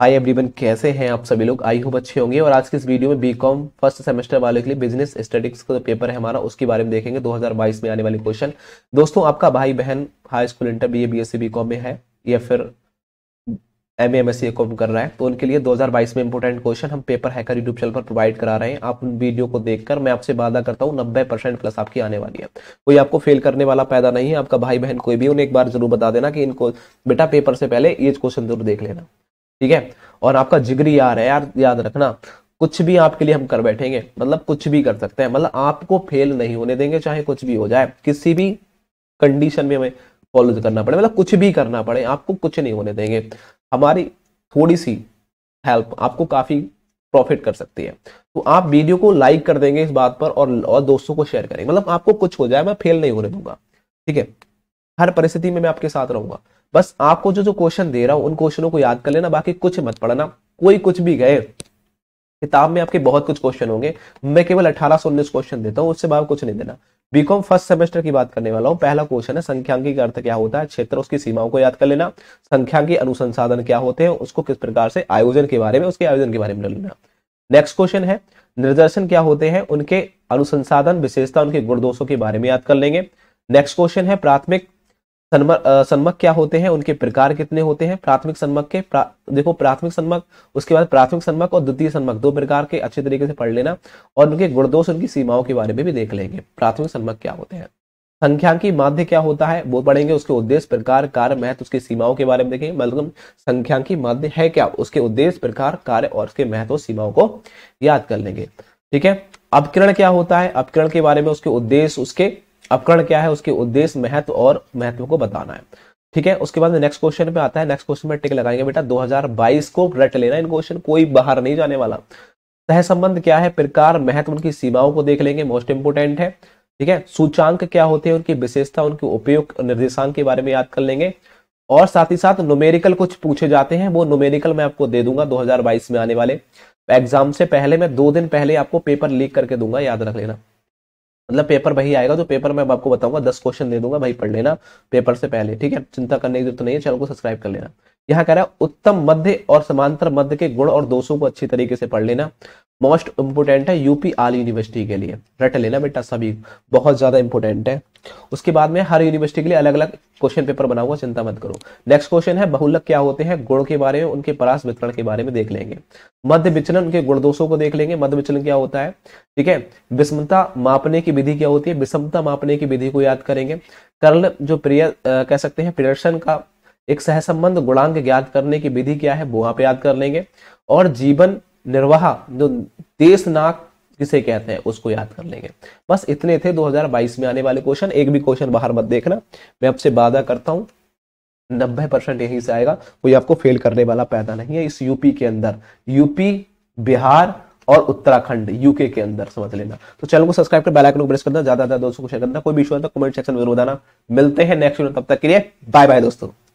hi everyone कैसे हैं आप सभी लोग आई होप अच्छे होंगे और आज के इस वीडियो में बीकॉम फर्स्ट सेमेस्टर वाले के लिए बिजनेस स्टडीज का जो पेपर है हमारा उसके बारे में देखेंगे 2022 में आने वाले क्वेश्चन दोस्तों आपका भाई बहन high school inter B A B S C B com में है या फिर एम एम एस कॉम कर रहा है तो उनके लिए 2022 में इंपॉर्टेंट क्वेश्चन हम पेपर हैकर यूट्यूब चैनल पर प्रोवाइड करा रहे हैं आप उन वीडियो को देखकर मैं आपसे वादा करता हूँ नब्बे परसेंट प्लस आपकी आने वाली है कोई आपको फेल करने वाला पैदा नहीं है आपका भाई बहन कोई भी उन्हें एक बार जरूर बता देना कि इनको बेटा पेपर से पहले ये क्वेश्चन जरूर देख लेना ठीक है और आपका जिगरी यार है यार याद रखना कुछ भी आपके लिए हम कर बैठेंगे मतलब कुछ भी कर सकते हैं मतलब आपको फेल नहीं होने देंगे चाहे कुछ भी हो जाए किसी भी कंडीशन में हमें फॉलो तो करना पड़े मतलब कुछ भी करना पड़े आपको कुछ नहीं होने देंगे हमारी थोड़ी सी हेल्प आपको काफ़ी प्रॉफिट कर सकती है तो आप वीडियो को लाइक कर देंगे इस बात पर और और दोस्तों को शेयर करेंगे मतलब आपको कुछ हो जाए मैं फेल नहीं होने दूंगा ठीक है हर परिस्थिति में मैं आपके साथ रहूंगा बस आपको जो जो क्वेश्चन दे रहा हूं उन क्वेश्चनों को याद कर लेना बाकी कुछ मत पढ़ना कोई कुछ भी गए किताब में आपके बहुत कुछ क्वेश्चन होंगे मैं केवल अठारह सौ उन्नीस क्वेश्चन देता हूँ उससे बाहर कुछ नहीं देना बीकॉम फर्स्ट सेमेस्टर की बात करने वाला हूँ पहला क्वेश्चन है संख्यांकी का अर्थ क्या होता है क्षेत्र उसकी सीमाओं को याद कर लेना संख्यांकी अनुसंसाधन क्या होते हैं उसको किस प्रकार से आयोजन के बारे में उसके आयोजन के बारे में लेना नेक्स्ट क्वेश्चन है निर्देशन क्या होते हैं उनके अनुसंसाधन विशेषता उनके गुण दोषों के बारे में याद कर लेंगे नेक्स्ट क्वेश्चन है प्राथमिक सन्मक क्या होते हैं उनके प्रकार कितने होते हैं प्राथमिक सन्मक के प्रा, देखो प्राथमिक सन्मक उसके बाद प्राथमिक सन्मक और द्वितीय सन्मक दो प्रकार के अच्छे तरीके से पढ़ लेना और उनके गुणदोष उनकी सीमाओं के बारे में भी देख लेंगे प्राथमिक सन्मक क्या होते हैं संख्यांकी माध्य क्या होता है वो पढ़ेंगे उसके उद्देश्य प्रकार कार्य महत्व उसकी सीमाओं के बारे में देखेंगे मतलब संख्यांकी माध्य है क्या उसके उद्देश्य प्रकार कार्य और उसके महत्व सीमाओं को याद कर लेंगे ठीक है अपकिरण क्या होता है अपकिरण के बारे में उसके उद्देश्य उसके अपकरण क्या है उसके उद्देश्य महत्व और महत्व को बताना है ठीक है उसके बाद नेक्स्ट क्वेश्चन पे आता है नेक्स्ट क्वेश्चन में टिक लगाएंगे बेटा 2022 को रट लेना इन क्वेश्चन कोई बाहर नहीं जाने वाला संबंध क्या है प्रकार महत्व उनकी सीमाओं को देख लेंगे मोस्ट इंपोर्टेंट है ठीक है सूचांक क्या होते हैं उनकी विशेषता उनके उपयोग निर्देशांक के बारे में याद कर लेंगे और साथ ही साथ नोमेरिकल कुछ पूछे जाते हैं वो नोमेरिकल मैं आपको दे दूंगा 2022 में आने वाले एग्जाम से पहले मैं दो दिन पहले आपको पेपर लीक करके दूंगा याद रख लेना मतलब पेपर वही आएगा तो पेपर मैं आपको बताऊंगा दस क्वेश्चन दे दूंगा भाई पढ़ लेना पेपर से पहले ठीक है चिंता करने की जरूरत तो नहीं है चैनल को सब्सक्राइब कर लेना यहाँ कह रहा है उत्तम मध्य और समांतर मध्य के गुण और दोषों को अच्छी तरीके से पढ़ लेना मोस्ट इम्पोर्टेंट है यूपी आल यूनिवर्सिटी के लिए रट लेना बेटा सभी बहुत ज़्यादा इंपोर्टेंट है उसके बाद में हर यूनिवर्सिटी के लिए अलग अलग क्वेश्चन पेपर बना हुआ चिंता मत करो नेक्स्ट क्वेश्चन है बहुलक क्या होते हैं गुण के बारे में उनके परास वितरण के बारे में देख लेंगे मध्य विचलन उनके गुण दोषों को देख लेंगे मध्य विचलन क्या होता है ठीक है विषमता मापने की विधि क्या होती है विषमता मापने की विधि को याद करेंगे कर्ल जो प्रिय कह सकते हैं प्रदर्शन का एक सहसंबंध गुणांक ज्ञात करने की विधि क्या है वो आप याद कर लेंगे और जीवन निर्वाह जो देश नाक किसे कहते हैं उसको याद कर लेंगे बस इतने थे 2022 में आने वाले क्वेश्चन एक भी क्वेश्चन बाहर मत देखना मैं आपसे वादा करता हूं नब्बे परसेंट यहीं से आएगा कोई आपको फेल करने वाला पैदा नहीं है इस यूपी के अंदर यूपी बिहार और उत्तराखंड यूके के अंदर समझ लेना तो चैनल को सब्सक्राइब कर बेल आइकन को प्रेस करना ज्यादा ज्यादा दोस्तों को शेयर करना कोई भी इशू है तो कमेंट सेक्शन में जरूर आना मिलते हैं नेक्स्ट वीडियो तब तक के लिए बाय बाय दोस्तों